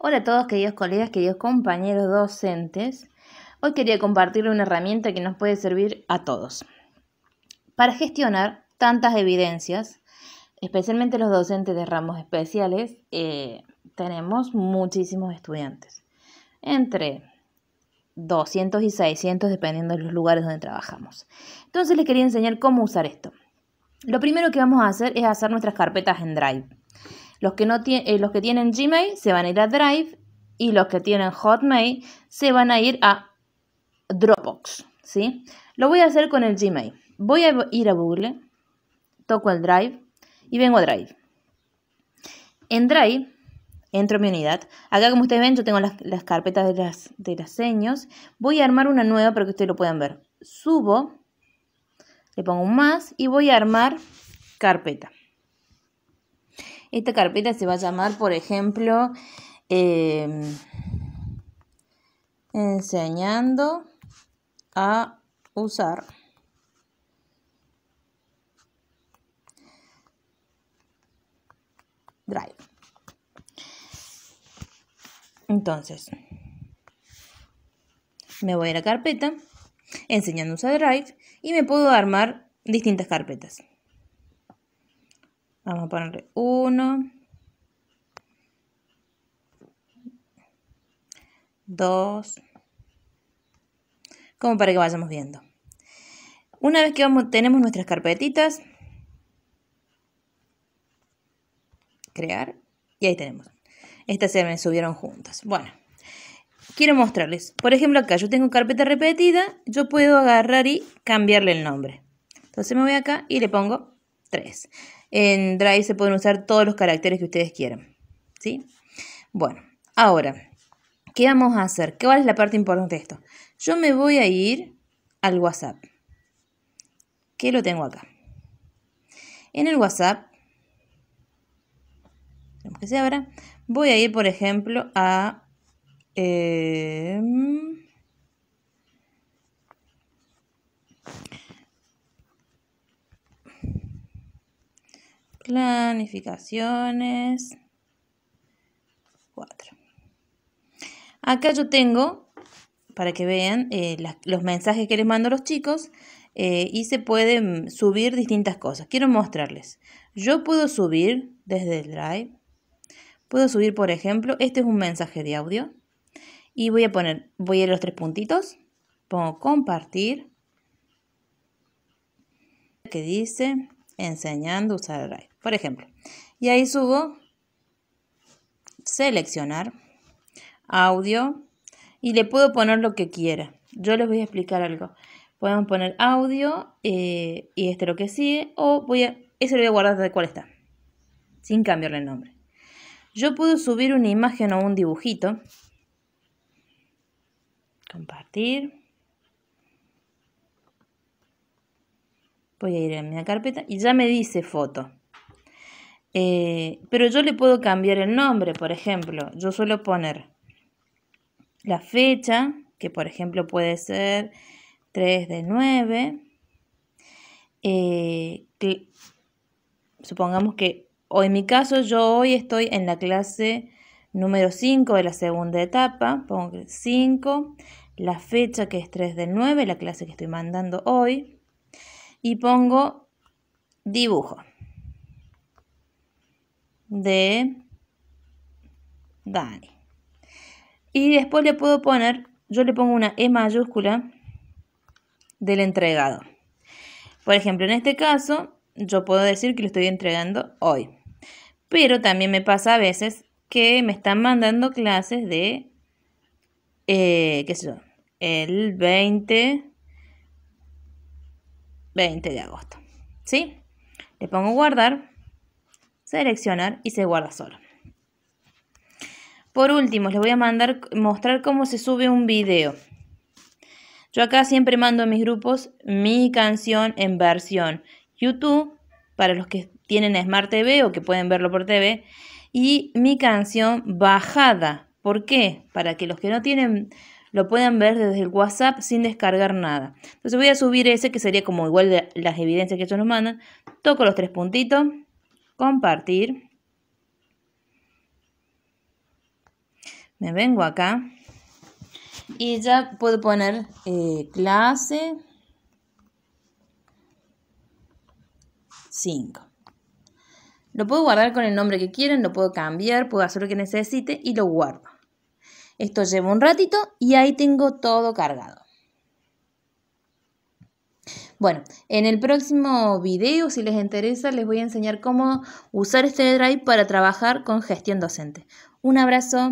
Hola a todos, queridos colegas, queridos compañeros docentes. Hoy quería compartir una herramienta que nos puede servir a todos. Para gestionar tantas evidencias, especialmente los docentes de ramos especiales, eh, tenemos muchísimos estudiantes. Entre 200 y 600 dependiendo de los lugares donde trabajamos. Entonces les quería enseñar cómo usar esto. Lo primero que vamos a hacer es hacer nuestras carpetas en Drive. Los que, no eh, los que tienen Gmail se van a ir a Drive y los que tienen Hotmail se van a ir a Dropbox. ¿sí? Lo voy a hacer con el Gmail. Voy a ir a Google, toco el Drive y vengo a Drive. En Drive entro mi unidad. Acá como ustedes ven yo tengo las, carpetas de las, de las señas. Voy a armar una nueva para que ustedes lo puedan ver. Subo, le pongo un más y voy a armar carpeta. Esta carpeta se va a llamar, por ejemplo, em, enseñando a usar. Drive. Entonces, me voy a la carpeta, enseñando a usar Drive, y me puedo armar distintas carpetas. Vamos a ponerle 1, 2, como para que vayamos viendo. Una vez que tenemos nuestras carpetitas, crear, y ahí tenemos. Estas se me subieron juntas. Bueno, quiero mostrarles. Por ejemplo, acá yo tengo carpeta repetida, yo puedo agarrar y cambiarle el nombre. Entonces me voy acá y le pongo 3. En Drive se pueden usar todos los caracteres que ustedes quieran. ¿Sí? Bueno, ahora, ¿qué vamos a hacer? ¿Cuál es la parte importante de esto? Yo me voy a ir al WhatsApp. ¿Qué lo tengo acá? En el WhatsApp, que se voy a ir, por ejemplo, a... Eh, Planificaciones. 4. Acá yo tengo, para que vean, eh, los mensajes que les mando a los chicos eh, y se pueden mm, subir distintas cosas. Quiero mostrarles. Yo puedo subir desde el Drive. Puedo subir, por ejemplo, este es un mensaje de audio. Y voy a poner, voy a los tres puntitos. Pongo compartir. Que dice enseñando a usar Drive por ejemplo. Y ahí subo seleccionar audio y le puedo poner lo que quiera. Yo les voy a explicar algo. Podemos poner audio eh, y este lo que sigue o voy a, ese lo voy a guardar de cuál está, sin cambiarle el nombre. Yo puedo subir una imagen o un dibujito. Compartir. Voy a ir a mi carpeta y ya me dice foto. Eh, pero yo le puedo cambiar el nombre, por ejemplo. Yo suelo poner la fecha, que por ejemplo puede ser 3 de 9. Eh, supongamos que, o en mi caso, yo hoy estoy en la clase número 5 de la segunda etapa. Pongo 5, la fecha que es 3 de 9, la clase que estoy mandando hoy. Y pongo dibujo de Dani. Y después le puedo poner, yo le pongo una E mayúscula del entregado. Por ejemplo, en este caso, yo puedo decir que lo estoy entregando hoy. Pero también me pasa a veces que me están mandando clases de, eh, qué sé yo, el 20, 20 de agosto. ¿Sí? Le pongo guardar seleccionar y se guarda solo. Por último, les voy a mandar, mostrar cómo se sube un video. Yo acá siempre mando a mis grupos mi canción en versión YouTube, para los que tienen Smart TV o que pueden verlo por TV, y mi canción bajada. ¿Por qué? Para que los que no tienen lo puedan ver desde el WhatsApp sin descargar nada. Entonces voy a subir ese que sería como igual de las evidencias que ellos nos mandan. Toco los tres puntitos compartir. Me vengo acá y ya puedo poner eh, clase 5. Lo puedo guardar con el nombre que quieran, lo puedo cambiar, puedo hacer lo que necesite y lo guardo. Esto lleva un ratito y ahí tengo todo cargado. Bueno, en el próximo video, si les interesa, les voy a enseñar cómo usar este drive para trabajar con gestión docente. Un abrazo.